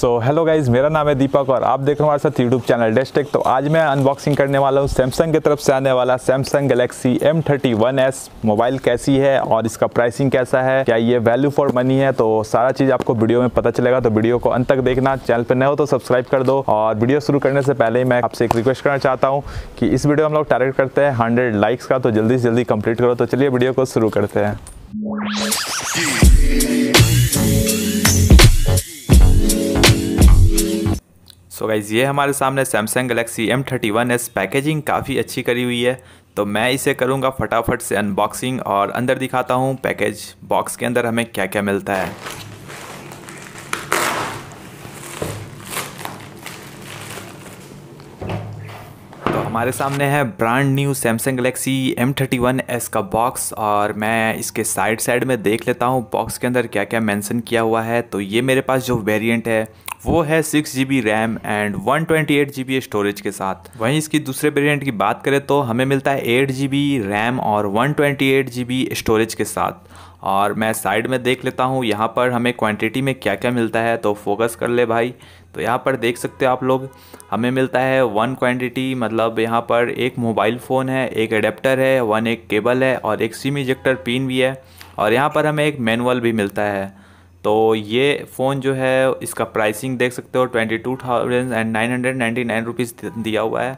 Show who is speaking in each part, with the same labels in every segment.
Speaker 1: so hello guys मेरा नाम है दीपक और आप देख रहे हो हमारे साथ यूट्यूब चैनल डेस्टेक तो आज मैं अनबॉक्सिंग करने वाला हूँ सैमसंग की तरफ से आने वाला Samsung Galaxy M thirty one S mobile कैसी है और इसका प्राइसिंग कैसा है क्या ये वैल्यू फॉर मनी है तो सारा चीज़ आपको वीडियो में पता चलेगा तो वीडियो को अंत तक देखना चैनल पर नए हो तो सब्सक्राइब कर दो और वीडियो शुरू करने से पहले ही मैं आपसे एक रिक्वेस्ट करना चाहता हूँ कि इस वीडियो हम लोग टारगेट करते हैं हंड्रेड लाइक्स का तो जल्दी से जल्दी कंप्लीट करो तो चलिए वीडियो को शुरू करते हैं सो so गाइज़ ये हमारे सामने Samsung Galaxy M thirty one S packaging काफ़ी अच्छी करी हुई है तो मैं इसे करूँगा फटाफट से अनबॉक्सिंग और अंदर दिखाता हूँ पैकेज बॉक्स के अंदर हमें क्या क्या मिलता है तो हमारे सामने है brand new Samsung Galaxy M thirty one S का बॉक्स और मैं इसके साइड साइड में देख लेता हूँ बॉक्स के अंदर क्या क्या मेंशन किया हुआ है तो ये मेरे पास जो वेरिएंट है वो है six G B RAM and one twenty eight G B storage के साथ वहीं इसकी दूसरे वेरियंट की बात करें तो हमें मिलता है एट जी बी रैम और one twenty eight G B storage के साथ और मैं साइड में देख लेता हूँ यहाँ पर हमें क्वांटिटी में क्या क्या मिलता है तो फोकस कर ले भाई तो यहाँ पर देख सकते हो आप लोग हमें मिलता है वन क्वांटिटी मतलब यहाँ पर एक मोबाइल फ़ोन है एक अडेप्टर है वन एक केबल है और एक सिम इजेक्टर पिन भी है और यहाँ पर हमें एक मैनुअल भी मिलता है तो ये फ़ोन जो है इसका प्राइसिंग देख सकते हो twenty two thousand and nine hundred ninety nine rupees दिया हुआ है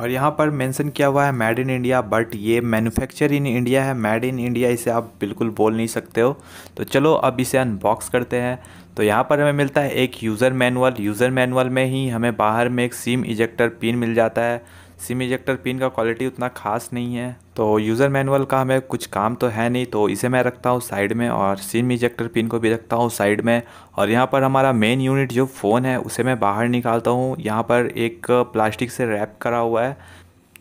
Speaker 1: और यहाँ पर मेंशन किया हुआ है मेड इन इंडिया बट ये मैन्युफैक्चर इन इंडिया है मेड इन इंडिया इसे आप बिल्कुल बोल नहीं सकते हो तो चलो अब इसे अनबॉक्स करते हैं तो यहाँ पर हमें मिलता है एक यूज़र मैनुअल यूज़र मैनुअल में ही हमें बाहर में एक सिम इजेक्टर पिन मिल जाता है सिम इजेक्टर पिन का क्वालिटी उतना खास नहीं है तो यूज़र मैनुअल का हमें कुछ काम तो है नहीं तो इसे मैं रखता हूँ साइड में और सिम इजेक्टर पिन को भी रखता हूँ साइड में और यहाँ पर हमारा मेन यूनिट जो फ़ोन है उसे मैं बाहर निकालता हूँ यहाँ पर एक प्लास्टिक से रैप करा हुआ है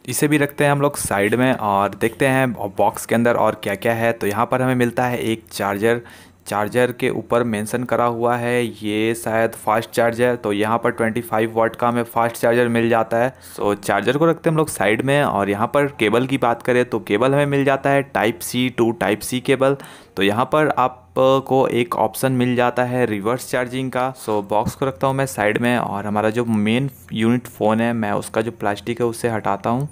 Speaker 1: इसे भी रखते हैं हम लोग साइड में और देखते हैं बॉक्स के अंदर और क्या क्या है तो यहाँ पर हमें मिलता है एक चार्जर चार्जर के ऊपर मेंशन करा हुआ है ये शायद फास्ट चार्जर तो यहाँ पर 25 वाट का हमें फास्ट चार्जर मिल जाता है सो so, चार्जर को रखते हैं हम लोग साइड में और यहाँ पर केबल की बात करें तो केबल हमें मिल जाता है type C to type C cable तो यहाँ पर आप को एक ऑप्शन मिल जाता है रिवर्स चार्जिंग का सो so, बॉक्स को रखता हूँ मैं साइड में और हमारा जो मेन यूनिट फ़ोन है मैं उसका जो प्लास्टिक है उसे हटाता हूँ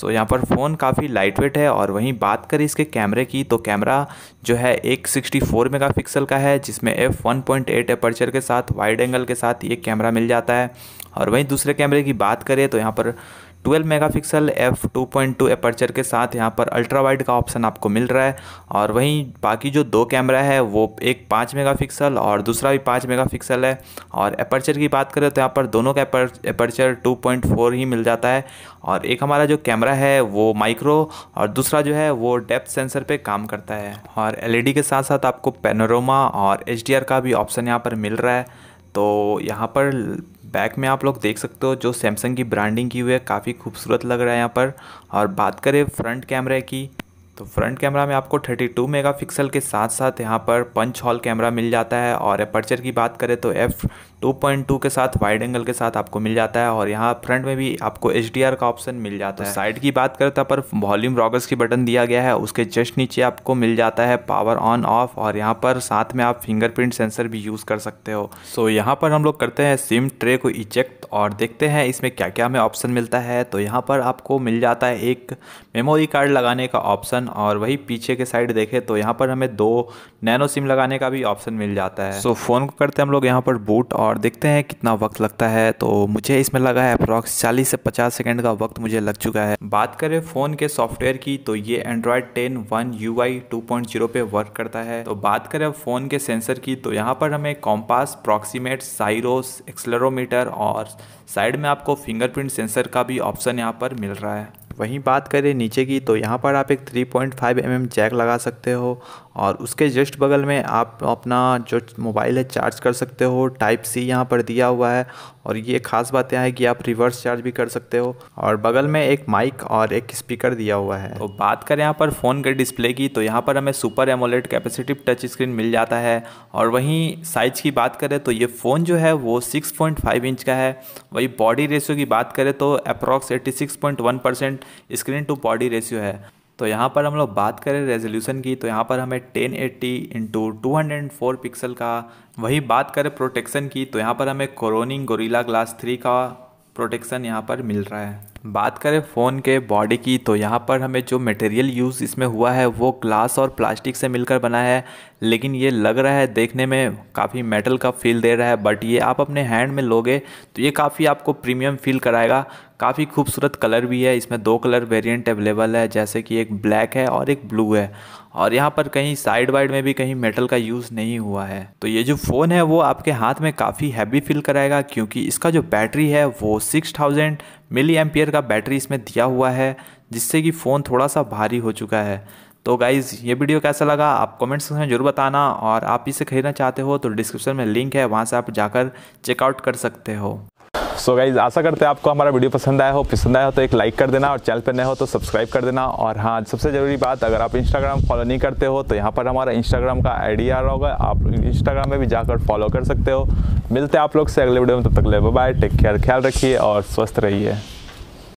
Speaker 1: सो so, यहाँ पर फ़ोन काफ़ी लाइट वेट है और वहीं बात करें इसके कैमरे की तो कैमरा जो है एक सिक्सटी फोर मेगा पिक्सल का है जिसमें F one point eight aperture के साथ वाइड एंगल के साथ ये कैमरा मिल जाता है और वहीं दूसरे कैमरे की बात करें तो यहाँ पर 12 मेगापिक्सल एफ 2.2 एपर्चर के साथ यहाँ पर अल्ट्रा वाइड का ऑप्शन आपको मिल रहा है और वहीं बाकी जो दो कैमरा है वो एक 5 मेगापिक्सल और दूसरा भी 5 मेगापिक्सल है और एपर्चर की बात करें तो यहाँ पर दोनों का एपर्चर 2.4 ही मिल जाता है और एक हमारा जो कैमरा है वो माइक्रो और दूसरा जो है वो डेप्थ सेंसर पर काम करता है और एल के साथ साथ आपको पेनोरोमा और एच का भी ऑप्शन यहाँ पर मिल रहा है तो यहाँ पर बैक में आप लोग देख सकते हो जो सैमसंग की ब्रांडिंग की हुई है काफ़ी खूबसूरत लग रहा है यहाँ पर और बात करें फ्रंट कैमरे की तो फ्रंट कैमरा में आपको 32 मेगापिक्सल के साथ साथ यहाँ पर पंच हॉल कैमरा मिल जाता है और अपर्चर की बात करें तो एफ़ 2.2 के साथ वाइड एंगल के साथ आपको मिल जाता है और यहाँ फ्रंट में भी आपको एच का ऑप्शन मिल जाता तो है साइड की बात करें तो पर वॉल्यूम रॉगर्स की बटन दिया गया है उसके जस्ट नीचे आपको मिल जाता है पावर ऑन ऑफ और यहाँ पर साथ में आप फिंगरप्रिंट सेंसर भी यूज़ कर सकते हो सो यहाँ पर हम लोग करते हैं सिम ट्रे को इजेक्ट और देखते हैं इसमें क्या क्या हमें ऑप्शन मिलता है तो यहाँ पर आपको मिल जाता है एक मेमोरी कार्ड लगाने का ऑप्शन और वही पीछे के साइड देखें तो यहाँ पर हमें दो नैनो सिम लगाने का भी ऑप्शन मिल जाता है सो फ़ोन को करते हम लोग यहाँ पर बूट और देखते हैं कितना वक्त लगता है तो मुझे इसमें लगा है अप्रॉक्स चालीस से पचास सेकेंड का वक्त मुझे लग चुका है बात करें फ़ोन के सॉफ्टवेयर की तो ये Android ten One U I two point zero पे वर्क करता है तो बात करें फ़ोन के सेंसर की तो यहाँ पर हमें कॉम्पास प्रॉक्सीमेट साइरोस एक्सलरोमीटर और साइड में आपको फिंगरप्रिंट सेंसर का भी ऑप्शन यहाँ पर मिल रहा है वहीं बात करें नीचे की तो यहाँ पर आप एक 3.5 पॉइंट mm जैक लगा सकते हो और उसके जस्ट बगल में आप अपना जो मोबाइल है चार्ज कर सकते हो टाइप सी यहाँ पर दिया हुआ है और ये खास बात यह है कि आप रिवर्स चार्ज भी कर सकते हो और बगल में एक माइक और एक स्पीकर दिया हुआ है तो बात करें यहाँ पर फ़ोन के डिस्प्ले की तो यहाँ पर हमें super AMOLED capacitive touch screen मिल जाता है और वहीं साइज़ की बात करें तो ये फ़ोन जो है वो 6.5 इंच का है वही बॉडी रेशियो की बात करें तो approx eighty percent screen to body ratio है तो यहाँ पर हम लोग बात करें रेजोल्यूशन की तो यहाँ पर हमें 1080 एट्टी इंटू टू पिक्सल का वही बात करें प्रोटेक्शन की तो यहाँ पर हमें कोरोनिंग गोरीला ग्लास थ्री का प्रोटेक्शन यहाँ पर मिल रहा है बात करें फ़ोन के बॉडी की तो यहाँ पर हमें जो मटेरियल यूज़ इसमें हुआ है वो ग्लास और प्लास्टिक से मिलकर बना है लेकिन ये लग रहा है देखने में काफ़ी मेटल का फील दे रहा है बट ये आप अपने हैंड में लोगे तो ये काफ़ी आपको प्रीमियम फील कराएगा काफ़ी खूबसूरत कलर भी है इसमें दो कलर वेरिएंट अवेलेबल है जैसे कि एक ब्लैक है और एक ब्लू है और यहाँ पर कहीं साइड वाइड में भी कहीं मेटल का यूज़ नहीं हुआ है तो ये जो फ़ोन है वो आपके हाथ में काफ़ी हैवी फील कराएगा क्योंकि इसका जो बैटरी है वो सिक्स थाउजेंड मिली एम्पियर का बैटरी इसमें दिया हुआ है जिससे कि फ़ोन थोड़ा सा भारी हो चुका है तो गाइज़ ये वीडियो कैसा लगा आप कमेंट सेक्शन में जरूर बताना और आप इसे खरीदना चाहते हो तो डिस्क्रिप्शन में लिंक है वहाँ से आप जाकर चेकआउट कर सकते हो सो गाइज आशा करते हैं आपको हमारा वीडियो पसंद आया हो पसंद आया हो तो एक लाइक कर देना और चैनल पर नए हो तो सब्सक्राइब कर देना और हाँ सबसे ज़रूरी बात अगर आप इंस्टाग्राम फॉलो नहीं करते हो तो यहाँ पर हमारा इंस्टाग्राम का आईडी आ रहा होगा आप इंस्टाग्राम में भी जाकर फॉलो कर सकते हो मिलते हैं आप लोग से अगले वीडियो में तब तक ले बाय टेक केयर ख्याल रखिए और स्वस्थ रहिए